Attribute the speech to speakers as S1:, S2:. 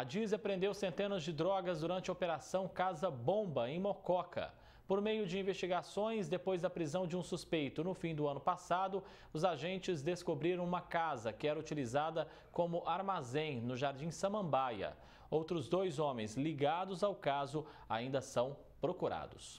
S1: A Diz apreendeu centenas de drogas durante a Operação Casa Bomba, em Mococa. Por meio de investigações, depois da prisão de um suspeito no fim do ano passado, os agentes descobriram uma casa que era utilizada como armazém no Jardim Samambaia. Outros dois homens ligados ao caso ainda são procurados.